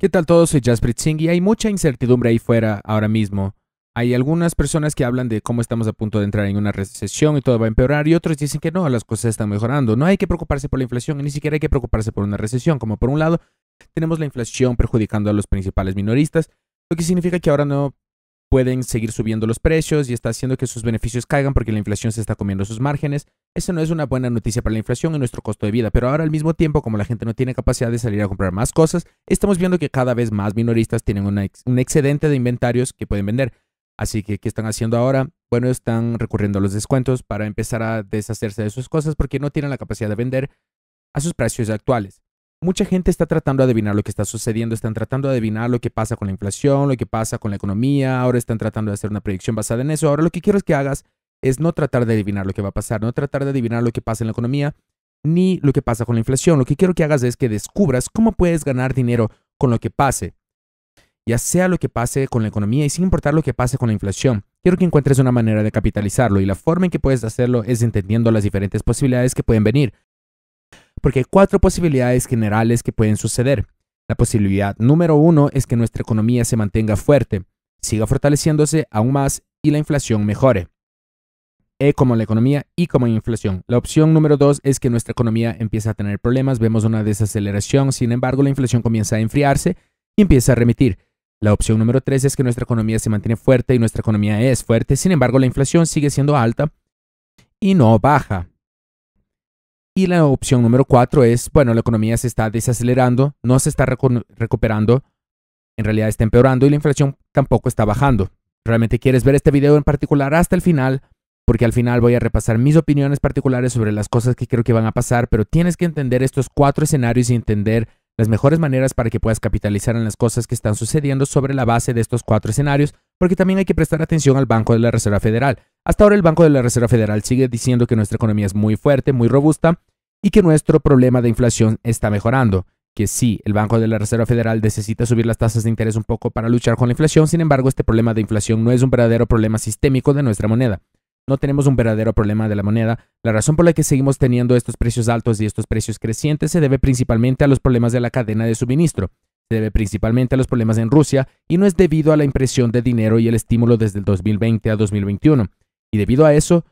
¿Qué tal todos? Soy Jasprit Singh y hay mucha incertidumbre ahí fuera ahora mismo. Hay algunas personas que hablan de cómo estamos a punto de entrar en una recesión y todo va a empeorar y otros dicen que no, las cosas están mejorando. No hay que preocuparse por la inflación y ni siquiera hay que preocuparse por una recesión. Como por un lado, tenemos la inflación perjudicando a los principales minoristas, lo que significa que ahora no pueden seguir subiendo los precios y está haciendo que sus beneficios caigan porque la inflación se está comiendo sus márgenes. Eso no es una buena noticia para la inflación y nuestro costo de vida, pero ahora al mismo tiempo, como la gente no tiene capacidad de salir a comprar más cosas, estamos viendo que cada vez más minoristas tienen un excedente de inventarios que pueden vender. Así que, ¿qué están haciendo ahora? Bueno, están recurriendo a los descuentos para empezar a deshacerse de sus cosas porque no tienen la capacidad de vender a sus precios actuales. Mucha gente está tratando de adivinar lo que está sucediendo, están tratando de adivinar lo que pasa con la inflación, lo que pasa con la economía, ahora están tratando de hacer una predicción basada en eso. Ahora lo que quiero es que hagas es no tratar de adivinar lo que va a pasar, no tratar de adivinar lo que pasa en la economía ni lo que pasa con la inflación. Lo que quiero que hagas es que descubras cómo puedes ganar dinero con lo que pase, ya sea lo que pase con la economía y sin importar lo que pase con la inflación. Quiero que encuentres una manera de capitalizarlo y la forma en que puedes hacerlo es entendiendo las diferentes posibilidades que pueden venir porque hay cuatro posibilidades generales que pueden suceder. La posibilidad número uno es que nuestra economía se mantenga fuerte, siga fortaleciéndose aún más y la inflación mejore. E como la economía y como la inflación. La opción número dos es que nuestra economía empieza a tener problemas, vemos una desaceleración, sin embargo la inflación comienza a enfriarse y empieza a remitir. La opción número tres es que nuestra economía se mantiene fuerte y nuestra economía es fuerte, sin embargo la inflación sigue siendo alta y no baja. Y la opción número cuatro es, bueno, la economía se está desacelerando, no se está recuperando, en realidad está empeorando y la inflación tampoco está bajando. Realmente quieres ver este video en particular hasta el final, porque al final voy a repasar mis opiniones particulares sobre las cosas que creo que van a pasar, pero tienes que entender estos cuatro escenarios y entender las mejores maneras para que puedas capitalizar en las cosas que están sucediendo sobre la base de estos cuatro escenarios, porque también hay que prestar atención al Banco de la Reserva Federal. Hasta ahora el Banco de la Reserva Federal sigue diciendo que nuestra economía es muy fuerte, muy robusta, y que nuestro problema de inflación está mejorando, que sí, el Banco de la Reserva Federal necesita subir las tasas de interés un poco para luchar con la inflación, sin embargo, este problema de inflación no es un verdadero problema sistémico de nuestra moneda. No tenemos un verdadero problema de la moneda. La razón por la que seguimos teniendo estos precios altos y estos precios crecientes se debe principalmente a los problemas de la cadena de suministro. Se debe principalmente a los problemas en Rusia y no es debido a la impresión de dinero y el estímulo desde el 2020 a 2021. Y debido a eso,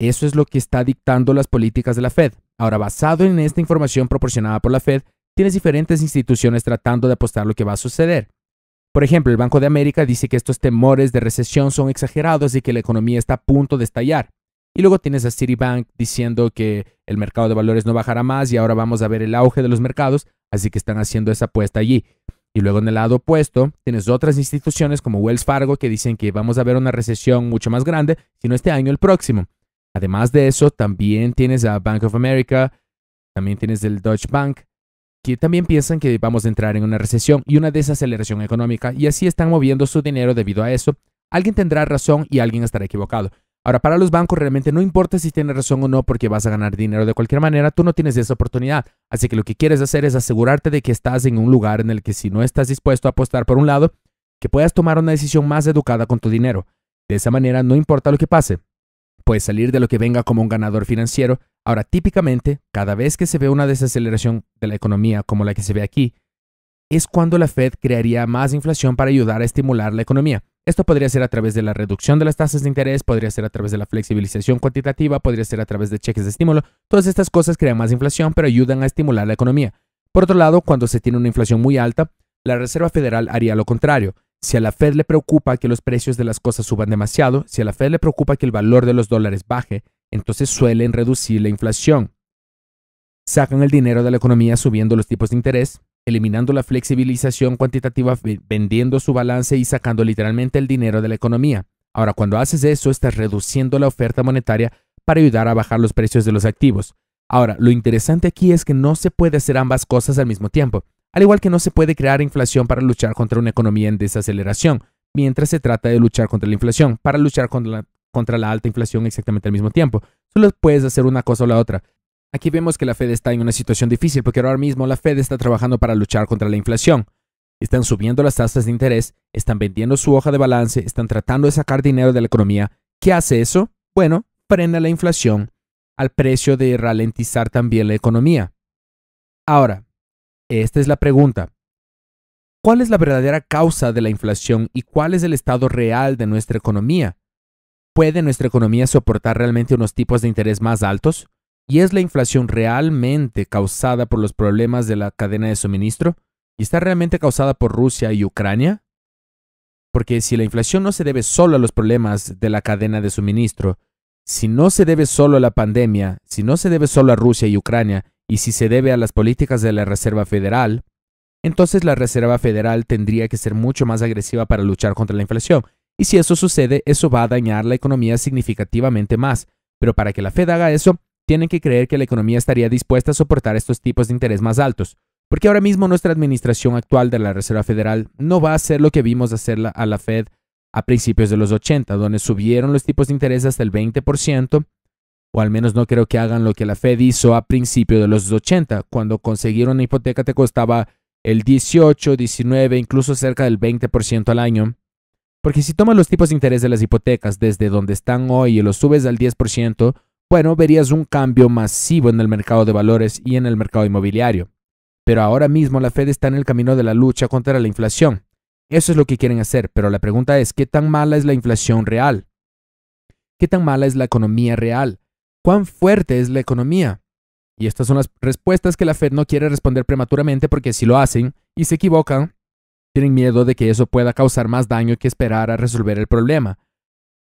eso es lo que está dictando las políticas de la Fed. Ahora, basado en esta información proporcionada por la Fed, tienes diferentes instituciones tratando de apostar lo que va a suceder. Por ejemplo, el Banco de América dice que estos temores de recesión son exagerados y que la economía está a punto de estallar. Y luego tienes a Citibank diciendo que el mercado de valores no bajará más y ahora vamos a ver el auge de los mercados, así que están haciendo esa apuesta allí. Y luego en el lado opuesto, tienes otras instituciones como Wells Fargo que dicen que vamos a ver una recesión mucho más grande, si no este año, el próximo. Además de eso, también tienes a Bank of America, también tienes el Deutsche Bank, que también piensan que vamos a entrar en una recesión y una desaceleración económica, y así están moviendo su dinero debido a eso. Alguien tendrá razón y alguien estará equivocado. Ahora, para los bancos realmente no importa si tienes razón o no porque vas a ganar dinero de cualquier manera, tú no tienes esa oportunidad. Así que lo que quieres hacer es asegurarte de que estás en un lugar en el que si no estás dispuesto a apostar por un lado, que puedas tomar una decisión más educada con tu dinero. De esa manera no importa lo que pase, puede salir de lo que venga como un ganador financiero. Ahora, típicamente, cada vez que se ve una desaceleración de la economía como la que se ve aquí, es cuando la Fed crearía más inflación para ayudar a estimular la economía. Esto podría ser a través de la reducción de las tasas de interés, podría ser a través de la flexibilización cuantitativa, podría ser a través de cheques de estímulo. Todas estas cosas crean más inflación, pero ayudan a estimular la economía. Por otro lado, cuando se tiene una inflación muy alta, la Reserva Federal haría lo contrario. Si a la Fed le preocupa que los precios de las cosas suban demasiado, si a la Fed le preocupa que el valor de los dólares baje, entonces suelen reducir la inflación. Sacan el dinero de la economía subiendo los tipos de interés, eliminando la flexibilización cuantitativa, vendiendo su balance y sacando literalmente el dinero de la economía. Ahora, cuando haces eso, estás reduciendo la oferta monetaria para ayudar a bajar los precios de los activos. Ahora, lo interesante aquí es que no se puede hacer ambas cosas al mismo tiempo al igual que no se puede crear inflación para luchar contra una economía en desaceleración, mientras se trata de luchar contra la inflación, para luchar contra la, alta inflación exactamente al mismo tiempo. Solo puedes hacer una cosa o la otra. Aquí vemos que la Fed está en una situación difícil porque ahora mismo la Fed está trabajando para luchar contra la inflación. Están subiendo las tasas de interés, están vendiendo su hoja de balance, están tratando de sacar dinero de la economía. ¿Qué hace eso? Bueno, frena la inflación al precio de ralentizar también la economía. Ahora, esta es la pregunta. ¿Cuál es la verdadera causa de la inflación y cuál es el estado real de nuestra economía? ¿Puede nuestra economía soportar realmente unos tipos de interés más altos? ¿Y es la inflación realmente causada por los problemas de la cadena de suministro? ¿Y está realmente causada por Rusia y Ucrania? Porque si la inflación no se debe solo a los problemas de la cadena de suministro, si no se debe solo a la pandemia, si no se debe solo a Rusia y Ucrania, y si se debe a las políticas de la Reserva Federal, entonces la Reserva Federal tendría que ser mucho más agresiva para luchar contra la inflación. Y si eso sucede, eso va a dañar la economía significativamente más. Pero para que la Fed haga eso, tienen que creer que la economía estaría dispuesta a soportar estos tipos de interés más altos. Porque ahora mismo nuestra administración actual de la Reserva Federal no va a hacer lo que vimos hacer a la Fed a principios de los 80, donde subieron los tipos de interés hasta el 20% o al menos no creo que hagan lo que la Fed hizo a principios de los 80, cuando conseguir una hipoteca te costaba el 18, 19, incluso cerca del 20% al año. Porque si tomas los tipos de interés de las hipotecas desde donde están hoy y los subes al 10%, bueno, verías un cambio masivo en el mercado de valores y en el mercado inmobiliario. Pero ahora mismo la Fed está en el camino de la lucha contra la inflación. Eso es lo que quieren hacer, pero la pregunta es, ¿qué tan mala es la inflación real? ¿Qué tan mala es la economía real? ¿Cuán fuerte es la economía? Y estas son las respuestas que la Fed no quiere responder prematuramente porque si lo hacen y se equivocan, tienen miedo de que eso pueda causar más daño que esperar a resolver el problema.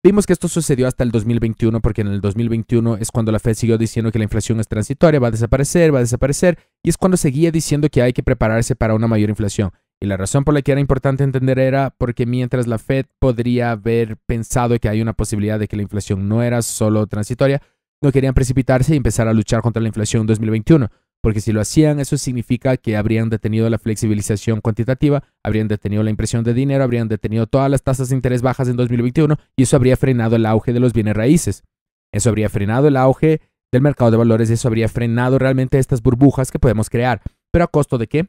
Vimos que esto sucedió hasta el 2021 porque en el 2021 es cuando la Fed siguió diciendo que la inflación es transitoria, va a desaparecer, va a desaparecer, y es cuando seguía diciendo que hay que prepararse para una mayor inflación. Y la razón por la que era importante entender era porque mientras la Fed podría haber pensado que hay una posibilidad de que la inflación no era solo transitoria, no querían precipitarse y empezar a luchar contra la inflación en 2021, porque si lo hacían, eso significa que habrían detenido la flexibilización cuantitativa, habrían detenido la impresión de dinero, habrían detenido todas las tasas de interés bajas en 2021 y eso habría frenado el auge de los bienes raíces. Eso habría frenado el auge del mercado de valores, eso habría frenado realmente estas burbujas que podemos crear. ¿Pero a costo de qué?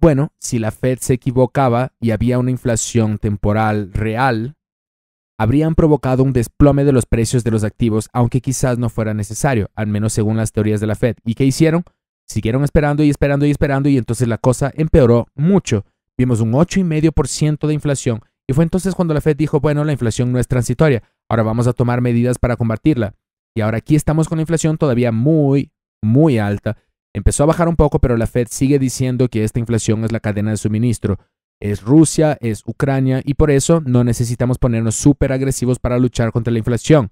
Bueno, si la Fed se equivocaba y había una inflación temporal real, habrían provocado un desplome de los precios de los activos, aunque quizás no fuera necesario, al menos según las teorías de la Fed. ¿Y qué hicieron? Siguieron esperando y esperando y esperando y entonces la cosa empeoró mucho. Vimos un 8,5% de inflación y fue entonces cuando la Fed dijo, bueno, la inflación no es transitoria, ahora vamos a tomar medidas para combatirla. Y ahora aquí estamos con la inflación todavía muy, muy alta. Empezó a bajar un poco, pero la Fed sigue diciendo que esta inflación es la cadena de suministro es Rusia, es Ucrania, y por eso no necesitamos ponernos súper agresivos para luchar contra la inflación.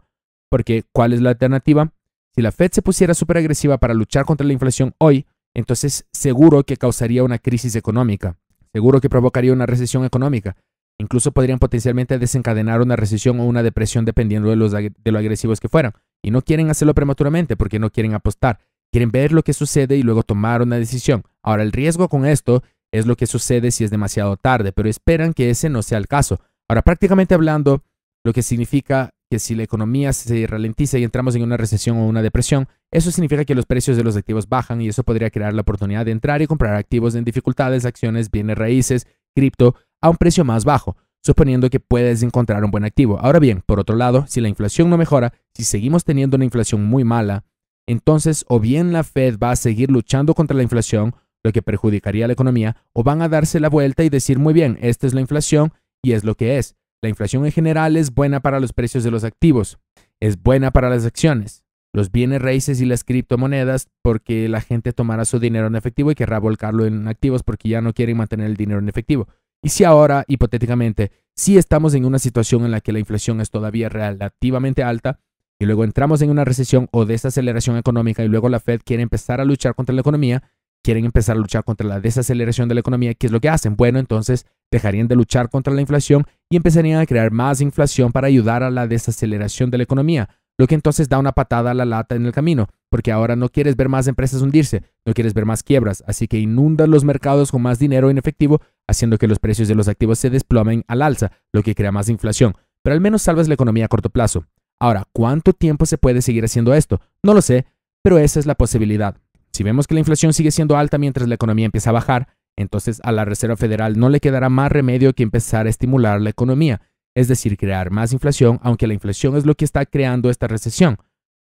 Porque, ¿cuál es la alternativa? Si la Fed se pusiera súper agresiva para luchar contra la inflación hoy, entonces seguro que causaría una crisis económica, seguro que provocaría una recesión económica, incluso podrían potencialmente desencadenar una recesión o una depresión dependiendo de, los, de lo agresivos que fueran. Y no quieren hacerlo prematuramente porque no quieren apostar, quieren ver lo que sucede y luego tomar una decisión. Ahora, el riesgo con esto es lo que sucede si es demasiado tarde, pero esperan que ese no sea el caso. Ahora, prácticamente hablando, lo que significa que si la economía se ralentiza y entramos en una recesión o una depresión, eso significa que los precios de los activos bajan y eso podría crear la oportunidad de entrar y comprar activos en dificultades, acciones, bienes raíces, cripto, a un precio más bajo, suponiendo que puedes encontrar un buen activo. Ahora bien, por otro lado, si la inflación no mejora, si seguimos teniendo una inflación muy mala, entonces o bien la Fed va a seguir luchando contra la inflación lo que perjudicaría a la economía, o van a darse la vuelta y decir, muy bien, esta es la inflación y es lo que es. La inflación en general es buena para los precios de los activos, es buena para las acciones, los bienes raíces y las criptomonedas, porque la gente tomará su dinero en efectivo y querrá volcarlo en activos porque ya no quieren mantener el dinero en efectivo. Y si ahora, hipotéticamente, si estamos en una situación en la que la inflación es todavía relativamente alta, y luego entramos en una recesión o desaceleración económica y luego la Fed quiere empezar a luchar contra la economía, quieren empezar a luchar contra la desaceleración de la economía, ¿qué es lo que hacen? Bueno, entonces dejarían de luchar contra la inflación y empezarían a crear más inflación para ayudar a la desaceleración de la economía, lo que entonces da una patada a la lata en el camino, porque ahora no quieres ver más empresas hundirse, no quieres ver más quiebras, así que inundas los mercados con más dinero en efectivo, haciendo que los precios de los activos se desplomen al alza, lo que crea más inflación, pero al menos salvas la economía a corto plazo. Ahora, ¿cuánto tiempo se puede seguir haciendo esto? No lo sé, pero esa es la posibilidad. Si vemos que la inflación sigue siendo alta mientras la economía empieza a bajar, entonces a la Reserva Federal no le quedará más remedio que empezar a estimular la economía, es decir, crear más inflación, aunque la inflación es lo que está creando esta recesión.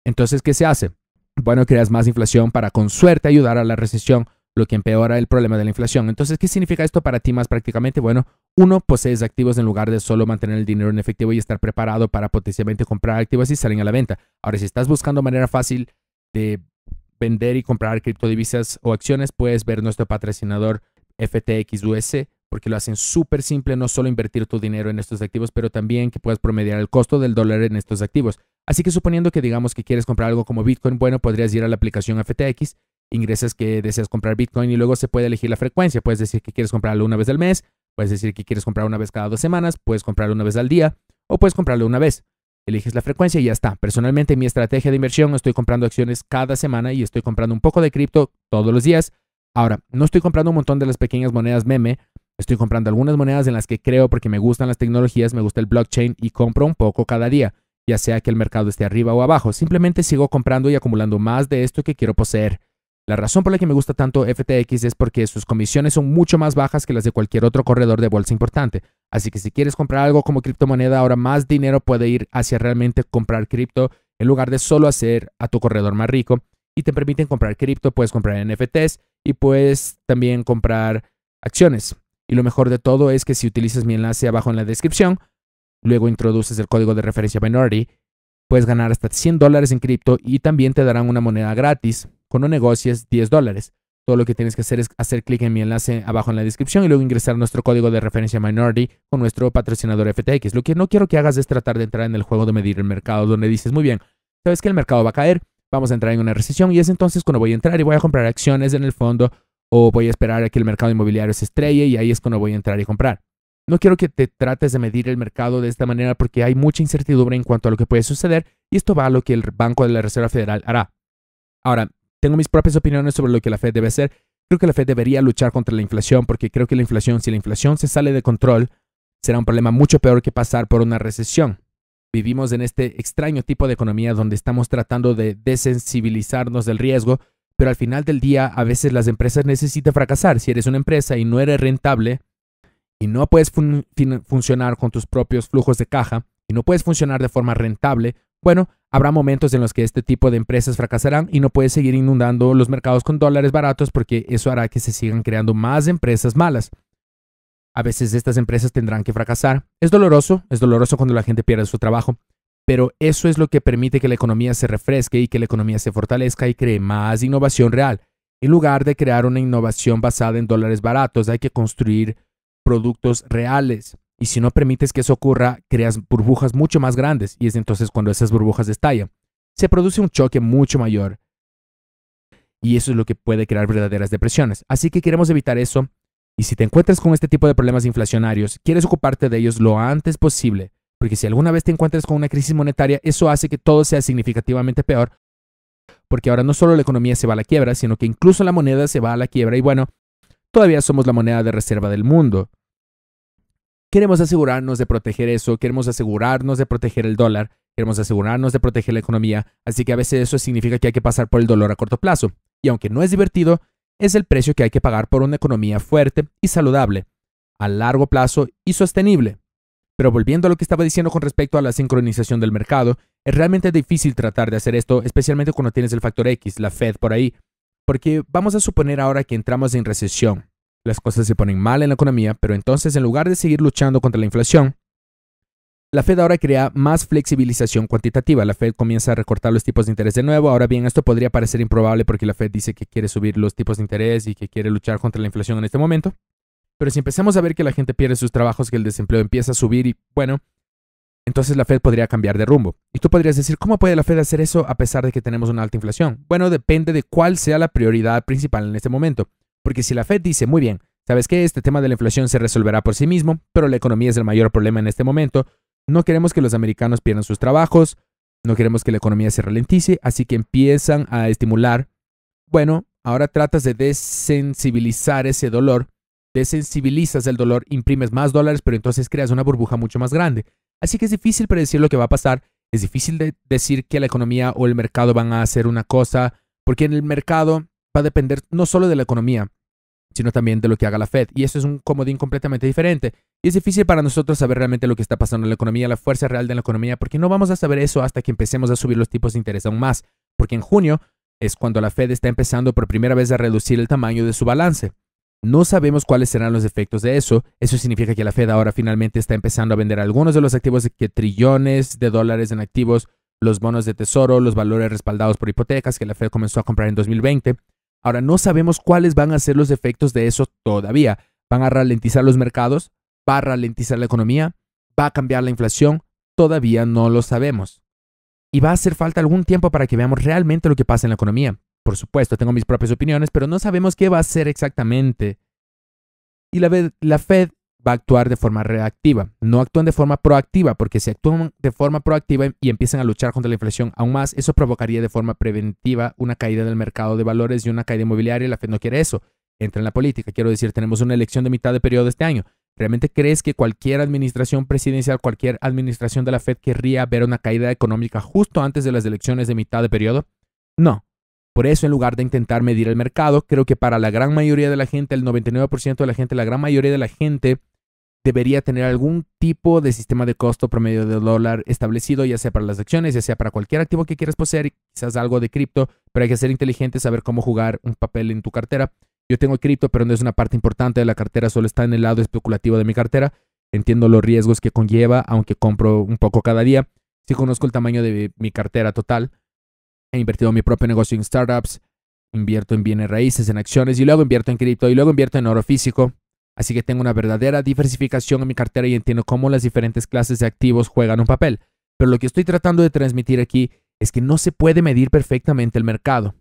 Entonces, ¿qué se hace? Bueno, creas más inflación para con suerte ayudar a la recesión, lo que empeora el problema de la inflación. Entonces, ¿qué significa esto para ti más prácticamente? Bueno, uno, posees activos en lugar de solo mantener el dinero en efectivo y estar preparado para potencialmente comprar activos y salen a la venta. Ahora, si estás buscando manera fácil de vender y comprar criptodivisas o acciones, puedes ver nuestro patrocinador FTX FTXUS, porque lo hacen súper simple, no solo invertir tu dinero en estos activos, pero también que puedas promediar el costo del dólar en estos activos. Así que suponiendo que digamos que quieres comprar algo como Bitcoin, bueno, podrías ir a la aplicación FTX, ingresas que deseas comprar Bitcoin y luego se puede elegir la frecuencia. Puedes decir que quieres comprarlo una vez al mes, puedes decir que quieres comprar una vez cada dos semanas, puedes comprarlo una vez al día o puedes comprarlo una vez eliges la frecuencia y ya está. Personalmente, mi estrategia de inversión, estoy comprando acciones cada semana y estoy comprando un poco de cripto todos los días. Ahora, no estoy comprando un montón de las pequeñas monedas meme, estoy comprando algunas monedas en las que creo porque me gustan las tecnologías, me gusta el blockchain y compro un poco cada día, ya sea que el mercado esté arriba o abajo. Simplemente sigo comprando y acumulando más de esto que quiero poseer. La razón por la que me gusta tanto FTX es porque sus comisiones son mucho más bajas que las de cualquier otro corredor de bolsa importante. Así que si quieres comprar algo como criptomoneda, ahora más dinero puede ir hacia realmente comprar cripto en lugar de solo hacer a tu corredor más rico. Y te permiten comprar cripto, puedes comprar NFTs y puedes también comprar acciones. Y lo mejor de todo es que si utilizas mi enlace abajo en la descripción, luego introduces el código de referencia Minority, puedes ganar hasta 100 dólares en cripto y también te darán una moneda gratis cuando negocies 10 dólares. Todo lo que tienes que hacer es hacer clic en mi enlace abajo en la descripción y luego ingresar nuestro código de referencia Minority con nuestro patrocinador FTX. Lo que no quiero que hagas es tratar de entrar en el juego de medir el mercado, donde dices, muy bien, sabes que el mercado va a caer, vamos a entrar en una recesión y es entonces cuando voy a entrar y voy a comprar acciones en el fondo o voy a esperar a que el mercado inmobiliario se estrelle y ahí es cuando voy a entrar y comprar. No quiero que te trates de medir el mercado de esta manera porque hay mucha incertidumbre en cuanto a lo que puede suceder y esto va a lo que el Banco de la Reserva Federal hará. Ahora, tengo mis propias opiniones sobre lo que la Fed debe hacer. Creo que la Fed debería luchar contra la inflación porque creo que la inflación, si la inflación se sale de control, será un problema mucho peor que pasar por una recesión. Vivimos en este extraño tipo de economía donde estamos tratando de desensibilizarnos del riesgo, pero al final del día a veces las empresas necesitan fracasar. Si eres una empresa y no eres rentable y no puedes funcionar con tus propios flujos de caja y no puedes funcionar de forma rentable, bueno, habrá momentos en los que este tipo de empresas fracasarán y no puedes seguir inundando los mercados con dólares baratos porque eso hará que se sigan creando más empresas malas. A veces estas empresas tendrán que fracasar. Es doloroso, es doloroso cuando la gente pierde su trabajo, pero eso es lo que permite que la economía se refresque y que la economía se fortalezca y cree más innovación real. En lugar de crear una innovación basada en dólares baratos, hay que construir productos reales. Y si no permites que eso ocurra, creas burbujas mucho más grandes y es entonces cuando esas burbujas estallan. Se produce un choque mucho mayor y eso es lo que puede crear verdaderas depresiones. Así que queremos evitar eso y si te encuentras con este tipo de problemas inflacionarios, quieres ocuparte de ellos lo antes posible, porque si alguna vez te encuentras con una crisis monetaria, eso hace que todo sea significativamente peor, porque ahora no solo la economía se va a la quiebra, sino que incluso la moneda se va a la quiebra y bueno, todavía somos la moneda de reserva del mundo. Queremos asegurarnos de proteger eso, queremos asegurarnos de proteger el dólar, queremos asegurarnos de proteger la economía, así que a veces eso significa que hay que pasar por el dolor a corto plazo. Y aunque no es divertido, es el precio que hay que pagar por una economía fuerte y saludable, a largo plazo y sostenible. Pero volviendo a lo que estaba diciendo con respecto a la sincronización del mercado, es realmente difícil tratar de hacer esto, especialmente cuando tienes el factor X, la Fed por ahí, porque vamos a suponer ahora que entramos en recesión las cosas se ponen mal en la economía, pero entonces en lugar de seguir luchando contra la inflación, la Fed ahora crea más flexibilización cuantitativa. La Fed comienza a recortar los tipos de interés de nuevo. Ahora bien, esto podría parecer improbable porque la Fed dice que quiere subir los tipos de interés y que quiere luchar contra la inflación en este momento. Pero si empezamos a ver que la gente pierde sus trabajos, que el desempleo empieza a subir y bueno, entonces la Fed podría cambiar de rumbo. Y tú podrías decir, ¿cómo puede la Fed hacer eso a pesar de que tenemos una alta inflación? Bueno, depende de cuál sea la prioridad principal en este momento. Porque si la Fed dice, muy bien, sabes qué? este tema de la inflación se resolverá por sí mismo, pero la economía es el mayor problema en este momento, no queremos que los americanos pierdan sus trabajos, no queremos que la economía se ralentice, así que empiezan a estimular. Bueno, ahora tratas de desensibilizar ese dolor, desensibilizas el dolor, imprimes más dólares, pero entonces creas una burbuja mucho más grande. Así que es difícil predecir lo que va a pasar, es difícil decir que la economía o el mercado van a hacer una cosa, porque en el mercado va a depender no solo de la economía, sino también de lo que haga la Fed. Y eso es un comodín completamente diferente. Y es difícil para nosotros saber realmente lo que está pasando en la economía, la fuerza real de la economía, porque no vamos a saber eso hasta que empecemos a subir los tipos de interés aún más, porque en junio es cuando la Fed está empezando por primera vez a reducir el tamaño de su balance. No sabemos cuáles serán los efectos de eso. Eso significa que la Fed ahora finalmente está empezando a vender algunos de los activos que trillones de dólares en activos, los bonos de tesoro, los valores respaldados por hipotecas que la Fed comenzó a comprar en 2020. Ahora, no sabemos cuáles van a ser los efectos de eso todavía. ¿Van a ralentizar los mercados? ¿Va a ralentizar la economía? ¿Va a cambiar la inflación? Todavía no lo sabemos. Y va a hacer falta algún tiempo para que veamos realmente lo que pasa en la economía. Por supuesto, tengo mis propias opiniones, pero no sabemos qué va a ser exactamente. Y la, la Fed va a actuar de forma reactiva. No actúan de forma proactiva, porque si actúan de forma proactiva y empiezan a luchar contra la inflación aún más, eso provocaría de forma preventiva una caída del mercado de valores y una caída inmobiliaria. La Fed no quiere eso. Entra en la política. Quiero decir, tenemos una elección de mitad de periodo este año. ¿Realmente crees que cualquier administración presidencial, cualquier administración de la Fed querría ver una caída económica justo antes de las elecciones de mitad de periodo? No, por eso, en lugar de intentar medir el mercado, creo que para la gran mayoría de la gente, el 99% de la gente, la gran mayoría de la gente debería tener algún tipo de sistema de costo promedio de dólar establecido, ya sea para las acciones, ya sea para cualquier activo que quieras poseer, quizás algo de cripto, pero hay que ser inteligente, saber cómo jugar un papel en tu cartera. Yo tengo cripto, pero no es una parte importante de la cartera, solo está en el lado especulativo de mi cartera. Entiendo los riesgos que conlleva, aunque compro un poco cada día. si conozco el tamaño de mi cartera total, he invertido en mi propio negocio en startups, invierto en bienes raíces, en acciones y luego invierto en cripto y luego invierto en oro físico. Así que tengo una verdadera diversificación en mi cartera y entiendo cómo las diferentes clases de activos juegan un papel. Pero lo que estoy tratando de transmitir aquí es que no se puede medir perfectamente el mercado.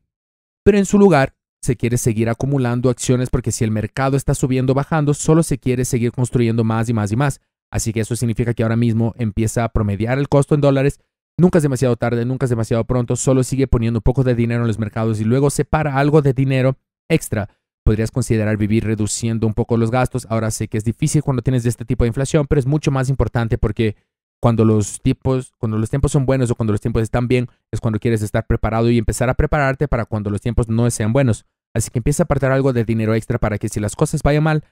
Pero en su lugar, se quiere seguir acumulando acciones porque si el mercado está subiendo o bajando, solo se quiere seguir construyendo más y más y más. Así que eso significa que ahora mismo empieza a promediar el costo en dólares Nunca es demasiado tarde, nunca es demasiado pronto, solo sigue poniendo un poco de dinero en los mercados y luego separa algo de dinero extra. Podrías considerar vivir reduciendo un poco los gastos. Ahora sé que es difícil cuando tienes este tipo de inflación, pero es mucho más importante porque cuando los tipos, cuando los tiempos son buenos o cuando los tiempos están bien, es cuando quieres estar preparado y empezar a prepararte para cuando los tiempos no sean buenos. Así que empieza a apartar algo de dinero extra para que si las cosas vayan mal,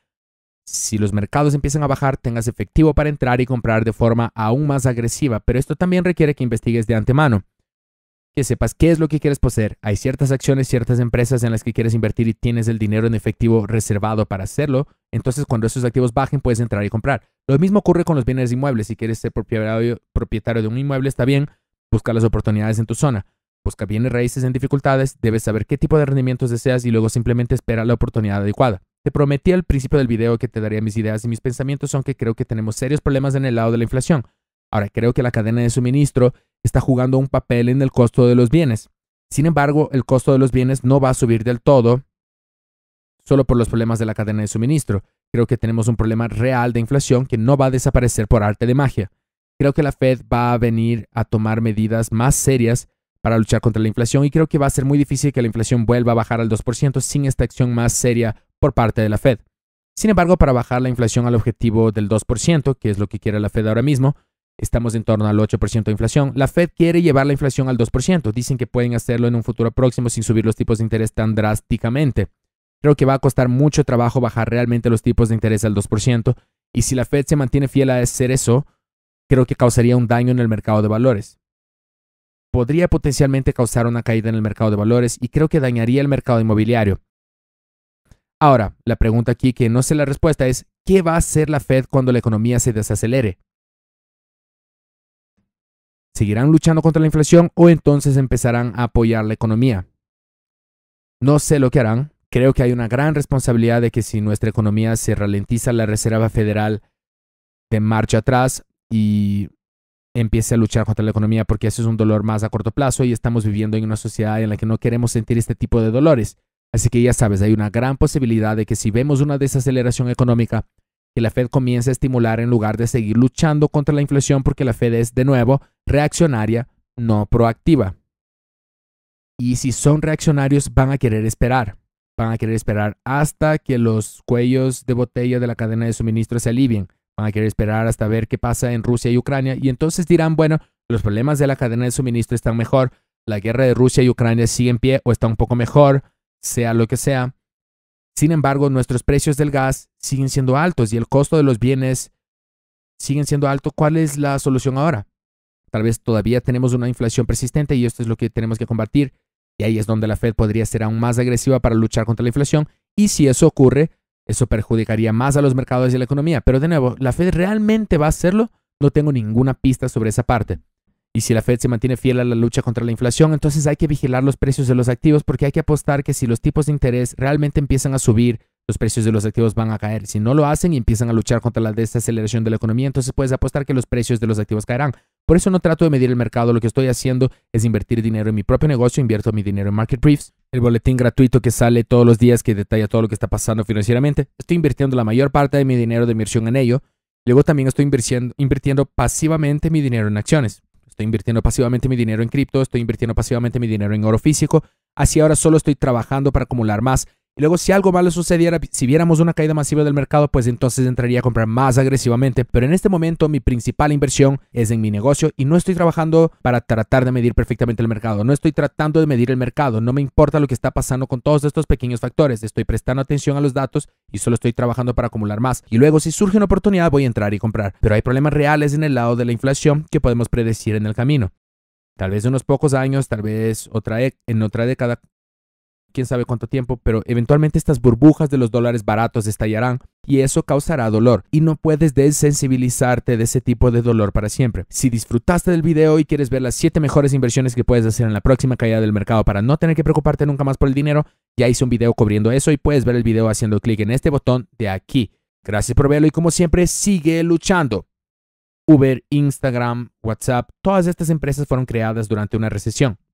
si los mercados empiezan a bajar, tengas efectivo para entrar y comprar de forma aún más agresiva, pero esto también requiere que investigues de antemano, que sepas qué es lo que quieres poseer. Hay ciertas acciones, ciertas empresas en las que quieres invertir y tienes el dinero en efectivo reservado para hacerlo, entonces cuando esos activos bajen puedes entrar y comprar. Lo mismo ocurre con los bienes inmuebles, si quieres ser propietario, de un inmueble está bien, busca las oportunidades en tu zona. Busca bienes raíces en dificultades, debes saber qué tipo de rendimientos deseas y luego simplemente espera la oportunidad adecuada. Te prometí al principio del video que te daría mis ideas y mis pensamientos son que creo que tenemos serios problemas en el lado de la inflación. Ahora, creo que la cadena de suministro está jugando un papel en el costo de los bienes. Sin embargo, el costo de los bienes no va a subir del todo solo por los problemas de la cadena de suministro. Creo que tenemos un problema real de inflación que no va a desaparecer por arte de magia. Creo que la Fed va a venir a tomar medidas más serias para luchar contra la inflación y creo que va a ser muy difícil que la inflación vuelva a bajar al 2% sin esta acción más seria por parte de la Fed. Sin embargo, para bajar la inflación al objetivo del 2%, que es lo que quiere la Fed ahora mismo, estamos en torno al 8% de inflación, la Fed quiere llevar la inflación al 2%. Dicen que pueden hacerlo en un futuro próximo sin subir los tipos de interés tan drásticamente. Creo que va a costar mucho trabajo bajar realmente los tipos de interés al 2%, y si la Fed se mantiene fiel a hacer eso, creo que causaría un daño en el mercado de valores podría potencialmente causar una caída en el mercado de valores y creo que dañaría el mercado inmobiliario. Ahora, la pregunta aquí que no sé la respuesta es, ¿qué va a hacer la Fed cuando la economía se desacelere? ¿Seguirán luchando contra la inflación o entonces empezarán a apoyar la economía? No sé lo que harán. Creo que hay una gran responsabilidad de que si nuestra economía se ralentiza, la Reserva Federal de marcha atrás y empiece a luchar contra la economía porque eso es un dolor más a corto plazo y estamos viviendo en una sociedad en la que no queremos sentir este tipo de dolores. Así que ya sabes, hay una gran posibilidad de que si vemos una desaceleración económica, que la Fed comience a estimular en lugar de seguir luchando contra la inflación porque la Fed es, de nuevo, reaccionaria, no proactiva. Y si son reaccionarios, van a querer esperar. Van a querer esperar hasta que los cuellos de botella de la cadena de suministro se alivien, Van a querer esperar hasta ver qué pasa en Rusia y Ucrania y entonces dirán, bueno, los problemas de la cadena de suministro están mejor, la guerra de Rusia y Ucrania sigue en pie o está un poco mejor, sea lo que sea. Sin embargo, nuestros precios del gas siguen siendo altos y el costo de los bienes siguen siendo alto. ¿Cuál es la solución ahora? Tal vez todavía tenemos una inflación persistente y esto es lo que tenemos que combatir. Y ahí es donde la Fed podría ser aún más agresiva para luchar contra la inflación. Y si eso ocurre, eso perjudicaría más a los mercados y a la economía. Pero de nuevo, ¿la Fed realmente va a hacerlo? No tengo ninguna pista sobre esa parte. Y si la Fed se mantiene fiel a la lucha contra la inflación, entonces hay que vigilar los precios de los activos porque hay que apostar que si los tipos de interés realmente empiezan a subir, los precios de los activos van a caer. Si no lo hacen y empiezan a luchar contra la desaceleración de la economía, entonces puedes apostar que los precios de los activos caerán. Por eso no trato de medir el mercado, lo que estoy haciendo es invertir dinero en mi propio negocio, invierto mi dinero en Market Briefs, el boletín gratuito que sale todos los días que detalla todo lo que está pasando financieramente. Estoy invirtiendo la mayor parte de mi dinero de inversión en ello. Luego también estoy invirtiendo, pasivamente mi dinero en acciones. Estoy invirtiendo pasivamente mi dinero en cripto, estoy invirtiendo pasivamente mi dinero en oro físico. Así ahora solo estoy trabajando para acumular más. Y luego si algo malo sucediera, si viéramos una caída masiva del mercado, pues entonces entraría a comprar más agresivamente. Pero en este momento mi principal inversión es en mi negocio y no estoy trabajando para tratar de medir perfectamente el mercado. No estoy tratando de medir el mercado. No me importa lo que está pasando con todos estos pequeños factores. Estoy prestando atención a los datos y solo estoy trabajando para acumular más. Y luego si surge una oportunidad voy a entrar y comprar. Pero hay problemas reales en el lado de la inflación que podemos predecir en el camino. Tal vez en unos pocos años, tal vez e, en otra década, quién sabe cuánto tiempo, pero eventualmente estas burbujas de los dólares baratos estallarán y eso causará dolor y no puedes desensibilizarte de ese tipo de dolor para siempre. Si disfrutaste del video y quieres ver las 7 mejores inversiones que puedes hacer en la próxima caída del mercado para no tener que preocuparte nunca más por el dinero, ya hice un video cubriendo eso y puedes ver el video haciendo clic en este botón de aquí. Gracias por verlo y como siempre sigue luchando. Uber, Instagram, WhatsApp, todas estas empresas fueron creadas durante una recesión.